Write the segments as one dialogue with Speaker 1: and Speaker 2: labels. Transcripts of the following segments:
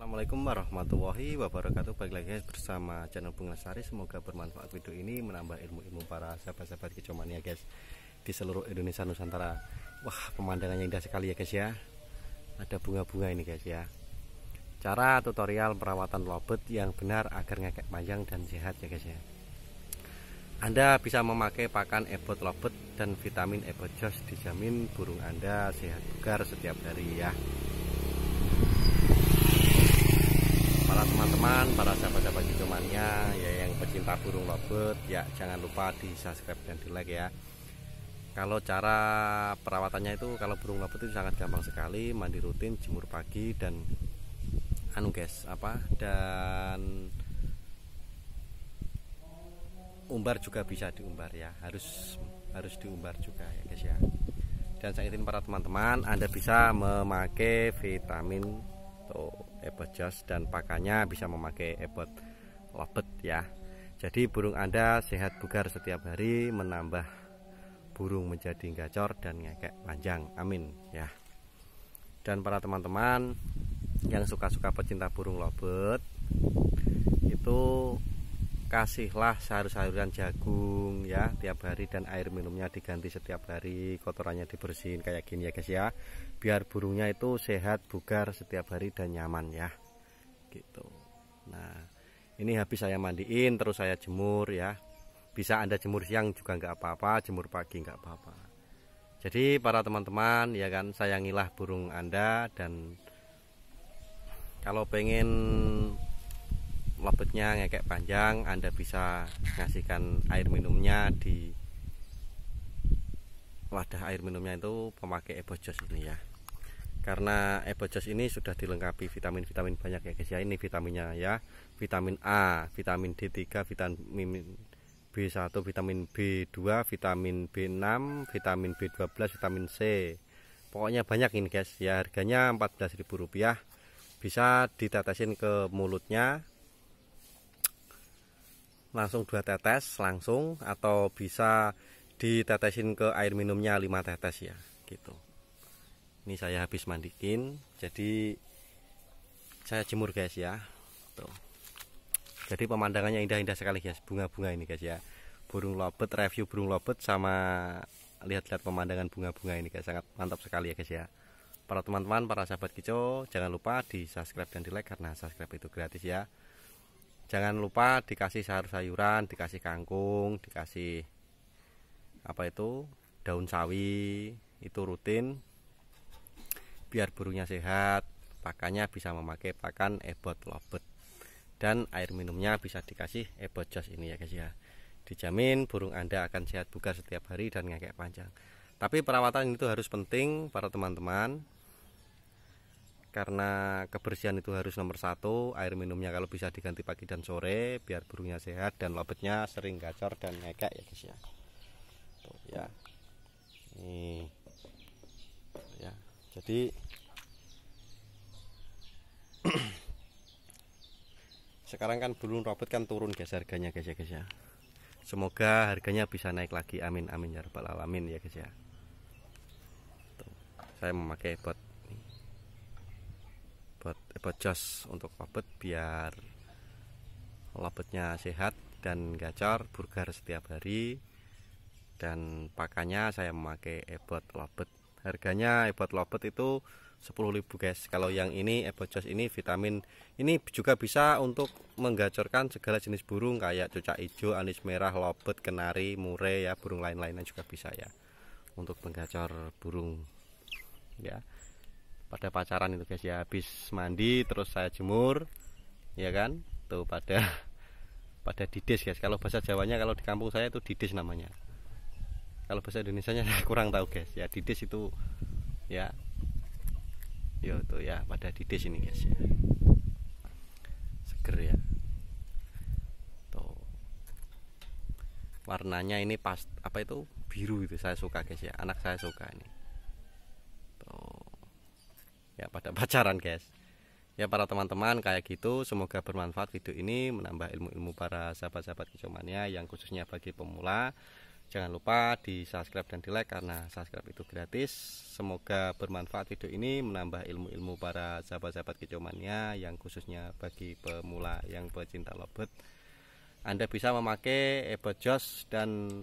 Speaker 1: Assalamualaikum warahmatullahi wabarakatuh Balik lagi bersama channel Bunga Sari Semoga bermanfaat video ini Menambah ilmu-ilmu para sahabat-sahabat kecomania ya, guys Di seluruh Indonesia Nusantara Wah pemandangannya indah sekali ya guys ya Ada bunga-bunga ini guys ya Cara tutorial perawatan lobet yang benar Agar ngekek panjang dan sehat ya guys ya Anda bisa memakai pakan ebot lobet Dan vitamin ebot jos Dijamin burung Anda sehat bugar setiap hari ya para teman-teman, para sahabat-sahabat kicomannya ya yang pecinta burung lovebird ya jangan lupa di subscribe dan di like ya. Kalau cara perawatannya itu kalau burung lovebird itu sangat gampang sekali, mandi rutin, jemur pagi dan anu guys apa dan umbar juga bisa diumbar ya harus harus diumbar juga ya guys ya dan saya ingin para teman-teman Anda bisa memakai vitamin atau ebot jas dan pakannya bisa memakai ebot lobet ya jadi burung anda sehat bugar setiap hari menambah burung menjadi gacor dan ngekek panjang amin ya dan para teman-teman yang suka-suka pecinta burung lobet itu kasihlah sayur-sayuran jagung ya tiap hari dan air minumnya diganti setiap hari kotorannya dibersihin kayak gini ya guys ya biar burungnya itu sehat bugar setiap hari dan nyaman ya gitu nah ini habis saya mandiin terus saya jemur ya bisa anda jemur siang juga nggak apa-apa jemur pagi nggak apa-apa jadi para teman-teman ya kan sayangilah burung anda dan kalau pengen lobetnya ngekek panjang Anda bisa ngasihkan air minumnya di wadah air minumnya itu pemakai ebojos ini ya karena ebojos ini sudah dilengkapi vitamin-vitamin banyak ya guys ya ini vitaminnya ya vitamin A vitamin D3 vitamin B1 vitamin B2 vitamin B6 vitamin B12 vitamin C pokoknya banyak ini guys ya harganya 14.000 rupiah. bisa ditetesin ke mulutnya langsung dua tetes langsung atau bisa ditetesin ke air minumnya 5 tetes ya gitu ini saya habis mandikin jadi saya jemur guys ya tuh jadi pemandangannya indah-indah sekali guys bunga-bunga ini guys ya burung lobet review burung lobet sama lihat-lihat pemandangan bunga-bunga ini guys sangat mantap sekali ya guys ya para teman-teman para sahabat kicau jangan lupa di subscribe dan di like karena subscribe itu gratis ya jangan lupa dikasih sayur sayuran dikasih kangkung dikasih apa itu daun sawi itu rutin biar burungnya sehat pakannya bisa memakai pakan ebot lobet dan air minumnya bisa dikasih ebot jos ini ya guys ya dijamin burung anda akan sehat bugar setiap hari dan ngekek panjang tapi perawatan itu harus penting para teman-teman karena kebersihan itu harus nomor satu air minumnya kalau bisa diganti pagi dan sore biar burungnya sehat dan lobetnya sering gacor dan ngekek ya guys ya Tuh, ya ini ya jadi sekarang kan burung robot kan turun guys harganya guys ya guys ya semoga harganya bisa naik lagi amin amin ya rabbal alamin ya guys ya Tuh, saya memakai bot buat jos untuk lapet biar lapetnya sehat dan gacor burger setiap hari dan pakannya saya memakai ebot lobet harganya ebot lobet itu 10.000 guys kalau yang ini ebot jos ini vitamin ini juga bisa untuk menggacorkan segala jenis burung kayak cucak hijau anis merah lobet kenari murai ya burung lain-lainnya juga bisa ya untuk menggacor burung ya pada pacaran itu guys ya habis mandi terus saya jemur ya kan tuh pada pada didis guys kalau bahasa Jawanya kalau di kampung saya itu didis namanya kalau bahasa Indonesia nya kurang tahu guys ya didis itu ya yo tuh ya pada didis ini guys ya seger ya tuh warnanya ini pas apa itu biru itu saya suka guys ya anak saya suka ini ya pada pacaran guys ya para teman-teman kayak gitu semoga bermanfaat video ini menambah ilmu-ilmu para sahabat-sahabat kicomania yang khususnya bagi pemula jangan lupa di subscribe dan di like karena subscribe itu gratis semoga bermanfaat video ini menambah ilmu-ilmu para sahabat-sahabat kicomania yang khususnya bagi pemula yang pecinta lobet anda bisa memakai ebot jos dan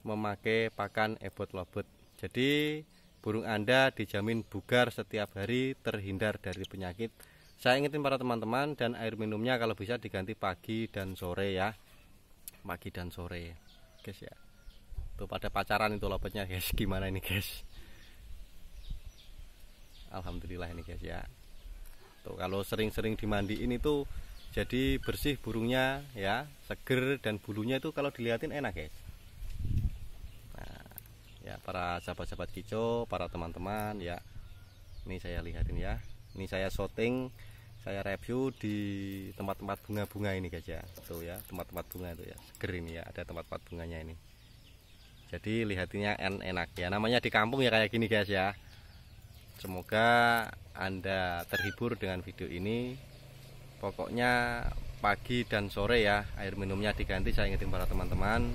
Speaker 1: memakai pakan ebot lobet jadi burung Anda dijamin bugar setiap hari terhindar dari penyakit. Saya ingetin para teman-teman dan air minumnya kalau bisa diganti pagi dan sore ya. Pagi dan sore. Guys ya. Tuh pada pacaran itu lopetnya guys. Gimana ini guys? Alhamdulillah ini guys ya. Tuh kalau sering-sering dimandiin itu jadi bersih burungnya ya, seger dan bulunya itu kalau dilihatin enak guys ya para sahabat-sahabat kicau para teman-teman ya ini saya lihatin ya ini saya shooting saya review di tempat-tempat bunga-bunga ini guys ya tuh ya tempat-tempat bunga itu ya seger ini ya ada tempat-tempat bunganya ini jadi lihatinnya en enak ya namanya di kampung ya kayak gini guys ya semoga anda terhibur dengan video ini pokoknya pagi dan sore ya air minumnya diganti saya ingetin para teman-teman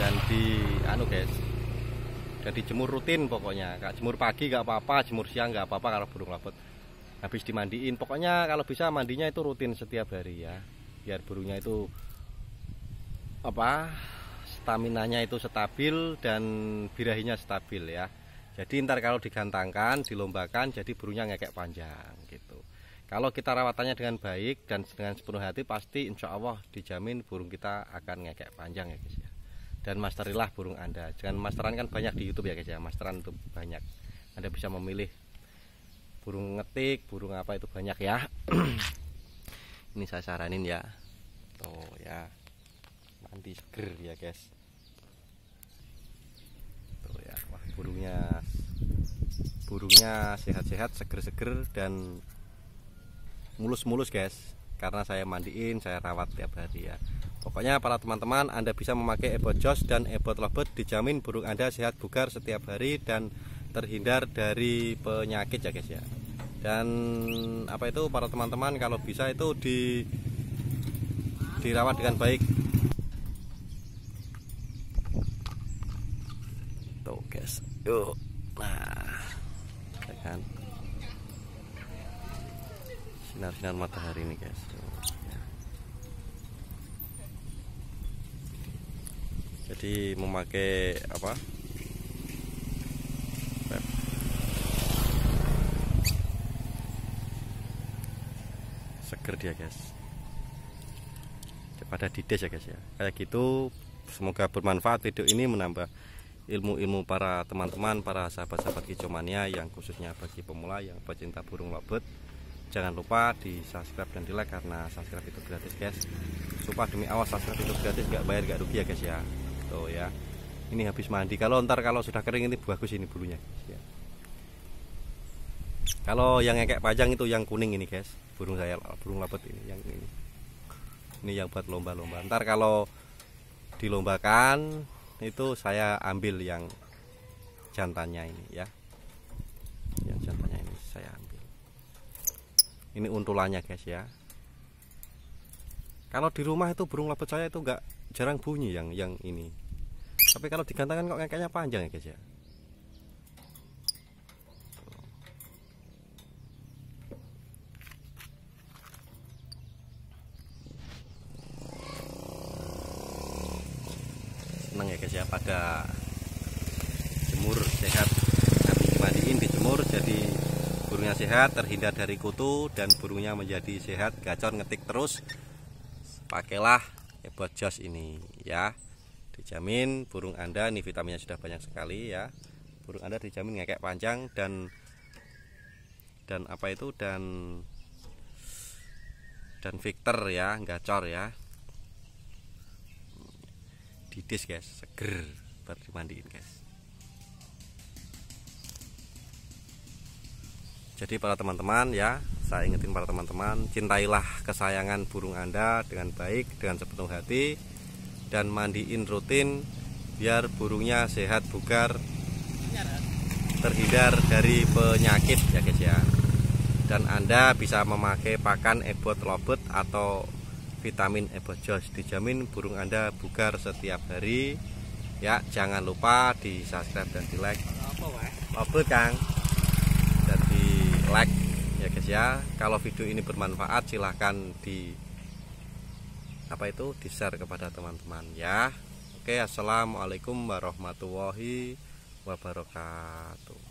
Speaker 1: dan di anu guys dan dijemur rutin pokoknya kak jemur pagi nggak apa-apa jemur siang nggak apa-apa kalau burung laput habis dimandiin pokoknya kalau bisa mandinya itu rutin setiap hari ya biar burungnya itu apa staminanya itu stabil dan birahinya stabil ya jadi ntar kalau digantangkan dilombakan jadi burungnya ngekek panjang gitu kalau kita rawatannya dengan baik dan dengan sepenuh hati pasti insya Allah dijamin burung kita akan ngekek panjang ya guys dan masterilah burung Anda. Jangan masteran kan banyak di YouTube ya guys ya. Masteran itu banyak. Anda bisa memilih burung ngetik, burung apa itu banyak ya. Ini saya saranin ya. Tuh ya. Nanti seger ya guys. Tuh ya. Wah, burungnya burungnya sehat-sehat, seger-seger dan mulus-mulus guys. Karena saya mandiin, saya rawat tiap hari ya. Pokoknya para teman-teman Anda bisa memakai ebot jos dan ebot lobet dijamin burung Anda sehat bugar setiap hari dan terhindar dari penyakit ya guys ya. Dan apa itu para teman-teman kalau bisa itu di dirawat dengan baik. Tuh guys. Yuk. Nah. Ya kan. Sinar-sinar matahari ini guys. jadi memakai apa seger dia guys pada dides ya guys ya kayak gitu semoga bermanfaat video ini menambah ilmu-ilmu para teman-teman para sahabat-sahabat kicomania yang khususnya bagi pemula yang pecinta burung lobet jangan lupa di subscribe dan di like karena subscribe itu gratis guys supaya demi awas subscribe itu gratis gak bayar gak rugi ya guys ya tuh gitu, ya ini habis mandi kalau ntar kalau sudah kering ini bagus ini bulunya ya. kalau yang kayak panjang itu yang kuning ini guys burung saya burung lapet ini yang ini ini yang buat lomba-lomba ntar kalau dilombakan itu saya ambil yang jantannya ini ya yang jantannya ini saya ambil ini untulannya guys ya kalau di rumah itu burung lapet saya itu enggak jarang bunyi yang yang ini tapi kalau digantangkan kok kayaknya panjang ya guys ya seneng ya guys ya pada jemur sehat habis dimandiin dijemur jadi burungnya sehat terhindar dari kutu dan burungnya menjadi sehat gacor ngetik terus pakailah ebot ya, jos ini ya dijamin burung anda nih vitaminnya sudah banyak sekali ya burung anda dijamin ngekek panjang dan dan apa itu dan dan victor ya cor ya didis guys seger baru dimandiin guys Jadi para teman-teman ya, saya ingetin para teman-teman, cintailah kesayangan burung Anda dengan baik, dengan sepenuh hati dan mandiin rutin biar burungnya sehat bugar terhindar dari penyakit ya guys ya. Dan Anda bisa memakai pakan ebot lobet atau vitamin ebot josh dijamin burung Anda bugar setiap hari. Ya, jangan lupa di subscribe dan di like. Apa, Kang? like ya guys ya kalau video ini bermanfaat silahkan di apa itu di share kepada teman-teman ya oke assalamualaikum warahmatullahi wabarakatuh